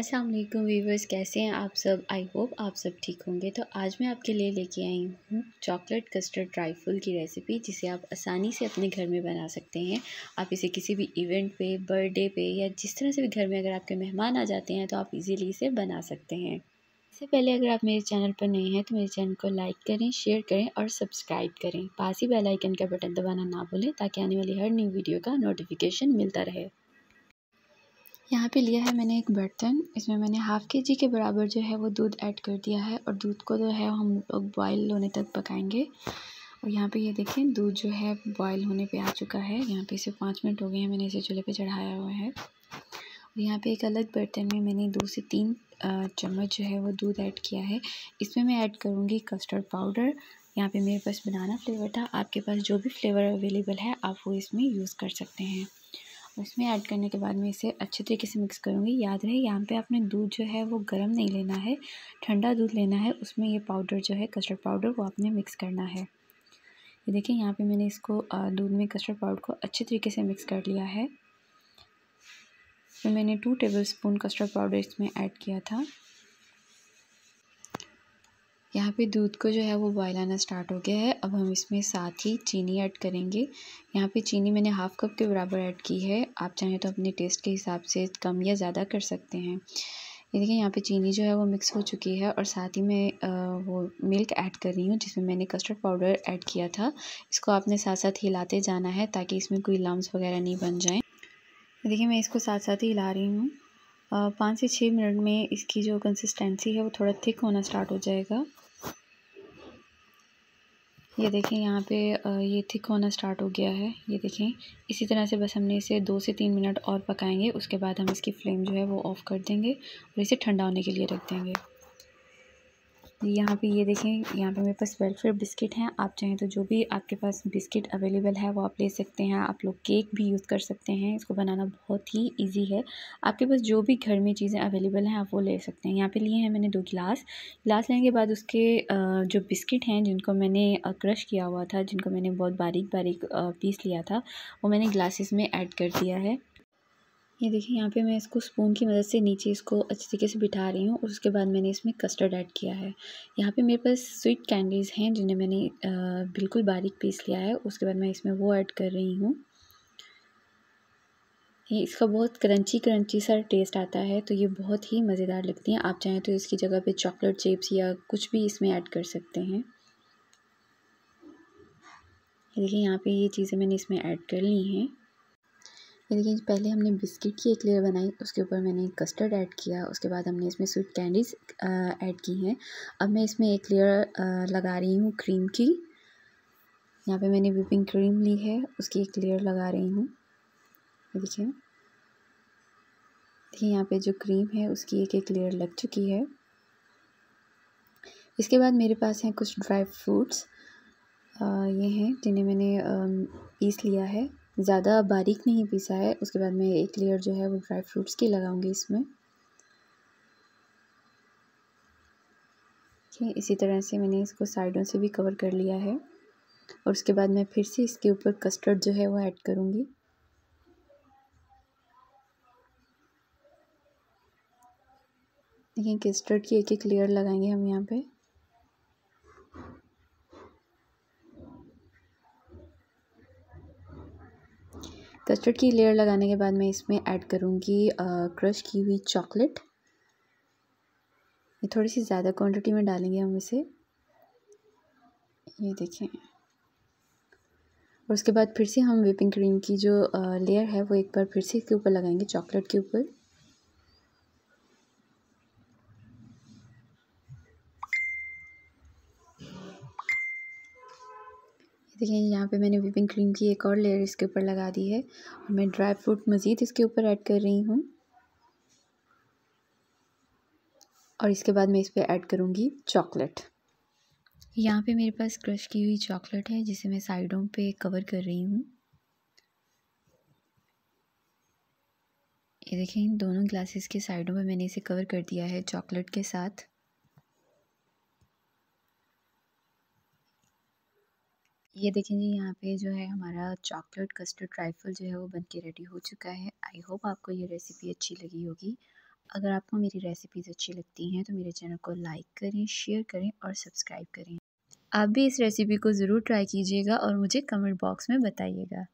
अस्सलाम वालेकुम वीवर्स कैसे हैं आप सब आई होप आप सब ठीक होंगे तो आज मैं आपके लिए लेके आई हूँ चॉकलेट कस्टर्ड ड्राईफुल की रेसिपी जिसे आप आसानी से अपने घर में बना सकते हैं आप इसे किसी भी इवेंट पे बर्थडे पे या जिस तरह से भी घर में अगर आपके मेहमान आ जाते हैं तो आप इजीली इसे बना सकते हैं इससे पहले अगर आप मेरे चैनल पर नए हैं तो मेरे चैनल को लाइक करें शेयर करें और सब्सक्राइब करें पास ही बेलाइकन का बटन दबाना ना भूलें ताकि आने वाली हर न्यू वीडियो का नोटिफिकेशन मिलता रहे यहाँ पे लिया है मैंने एक बर्तन इसमें मैंने हाफ़ के जी के बराबर जो है वो दूध ऐड कर दिया है और दूध को जो है हम लोग बॉयल होने तक पकाएंगे और यहाँ पे ये यह देखें दूध जो है बॉयल होने पे आ चुका है यहाँ पे इसे पाँच मिनट हो गए हैं मैंने इसे चूल्हे पे चढ़ाया हुआ है और यहाँ पे एक अलग बर्तन में मैंने दो से तीन चम्मच जो है वो दूध ऐड किया है इसमें मैं ऐड करूँगी कस्टर्ड पाउडर यहाँ पर मेरे पास बनाना फ्लेवर था आपके पास जो भी फ्लेवर अवेलेबल है आप वो इसमें यूज़ कर सकते हैं उसमें ऐड करने के बाद मैं इसे अच्छे तरीके से मिक्स करूँगी याद रहे यहाँ पे आपने दूध जो है वो गर्म नहीं लेना है ठंडा दूध लेना है उसमें ये पाउडर जो है कस्टर्ड पाउडर वो आपने मिक्स करना है ये देखिए यहाँ पे मैंने इसको दूध में कस्टर्ड पाउडर को अच्छे तरीके से मिक्स कर लिया है तो मैंने two tablespoon custard powder इसमें ऐड किया था यहाँ पे दूध को जो है वो बॉयल आना स्टार्ट हो गया है अब हम इसमें साथ ही चीनी ऐड करेंगे यहाँ पे चीनी मैंने हाफ़ कप के बराबर ऐड की है आप चाहें तो अपने टेस्ट के हिसाब से कम या ज़्यादा कर सकते हैं ये देखिए यहाँ पे चीनी जो है वो मिक्स हो चुकी है और साथ ही मैं वो मिल्क ऐड कर रही हूँ जिसमें मैंने कस्टर्ड पाउडर ऐड किया था इसको आपने साथ साथ हिलाते जाना है ताकि इसमें कोई लम्ब वगैरह नहीं बन जाए देखिए मैं इसको साथ साथ ही हिला रही हूँ पाँच से छः मिनट में इसकी जो कंसिस्टेंसी है वो थोड़ा थिक होना स्टार्ट हो जाएगा ये देखें यहाँ पे ये थिक होना स्टार्ट हो गया है ये देखें इसी तरह से बस हमने इसे दो से तीन मिनट और पकाएंगे उसके बाद हम इसकी फ्लेम जो है वो ऑफ़ कर देंगे और इसे ठंडा होने के लिए रख देंगे यहाँ पे ये देखें यहाँ पे मेरे पास वेलफेयर बिस्किट हैं आप चाहें तो जो भी आपके पास बिस्किट अवेलेबल है वो आप ले सकते हैं आप लोग केक भी यूज़ कर सकते हैं इसको बनाना बहुत ही इजी है आपके पास जो भी घर में चीज़ें अवेलेबल हैं आप वो ले सकते हैं यहाँ पे लिए हैं मैंने दो गिलास गिलास लेने के बाद उसके जो बिस्किट हैं जिनको मैंने क्रश किया हुआ था जिनको मैंने बहुत बारीक बारीक पीस लिया था वो मैंने ग्लासेस में ऐड कर दिया है ये देखिए यहाँ पे मैं इसको स्पून की मदद से नीचे इसको अच्छे तरीके से बिठा रही हूँ और उसके बाद मैंने इसमें कस्टर्ड ऐड किया है यहाँ पे मेरे पास स्वीट कैंडीज़ हैं जिन्हें मैंने बिल्कुल बारीक पीस लिया है उसके बाद मैं इसमें वो ऐड कर रही हूँ ये इसका बहुत क्रंची क्रंची सा टेस्ट आता है तो ये बहुत ही मज़ेदार लगती हैं आप चाहें तो इसकी जगह पर चॉकलेट चिप्स या कुछ भी इसमें ऐड कर सकते हैं देखिए यहाँ पर ये चीज़ें मैंने इसमें ऐड कर ली हैं ये देखिए पहले हमने बिस्किट की एक लेयर बनाई उसके ऊपर मैंने कस्टर्ड ऐड किया उसके बाद हमने इसमें स्वीट कैंडीज ऐड की हैं अब मैं इसमें एक लेयर लगा रही हूँ क्रीम की यहाँ पे मैंने विपिंग क्रीम ली है उसकी एक लेयर लगा रही हूँ देखिए देखिए यहाँ पे जो क्रीम है उसकी एक एक लेयर लग चुकी है इसके बाद मेरे पास हैं कुछ ड्राई फ्रूट्स ये हैं जिन्हें मैंने पीस लिया है ज़्यादा बारीक नहीं पीसा है उसके बाद मैं एक लेयर जो है वो ड्राई फ्रूट्स की लगाऊंगी इसमें ठीक इसी तरह से मैंने इसको साइडों से भी कवर कर लिया है और उसके बाद मैं फिर से इसके ऊपर कस्टर्ड जो है वो ऐड करूँगी देखिए कस्टर्ड की एक एक लेयर लगाएंगे हम यहाँ पे कस्टर्ड की लेयर लगाने के बाद मैं इसमें ऐड करूँगी क्रश की हुई चॉकलेट ये थोड़ी सी ज़्यादा क्वांटिटी में डालेंगे हम इसे ये देखें और उसके बाद फिर से हम विपिंग क्रीम की जो लेयर uh, है वो एक बार फिर से इसके ऊपर लगाएंगे चॉकलेट के ऊपर देखिए यहाँ पे मैंने विपिंग क्रीम की एक और लेयर इसके ऊपर लगा दी है और मैं ड्राई फ्रूट मज़ीद इसके ऊपर ऐड कर रही हूँ और इसके बाद मैं इस पर ऐड करूँगी चॉकलेट यहाँ पे मेरे पास क्रश की हुई चॉकलेट है जिसे मैं साइडों पे कवर कर रही हूँ ये देखें दोनों ग्लासेस के साइडों पे मैंने इसे कवर कर दिया है चॉकलेट के साथ ये देखें जी यहाँ पे जो है हमारा चॉकलेट कस्टर्ड ट्राइफल जो है वो बन के रेडी हो चुका है आई होप आपको ये रेसिपी अच्छी लगी होगी अगर आपको मेरी रेसिपीज़ अच्छी लगती हैं तो मेरे चैनल को लाइक करें शेयर करें और सब्सक्राइब करें आप भी इस रेसिपी को ज़रूर ट्राई कीजिएगा और मुझे कमेंट बॉक्स में बताइएगा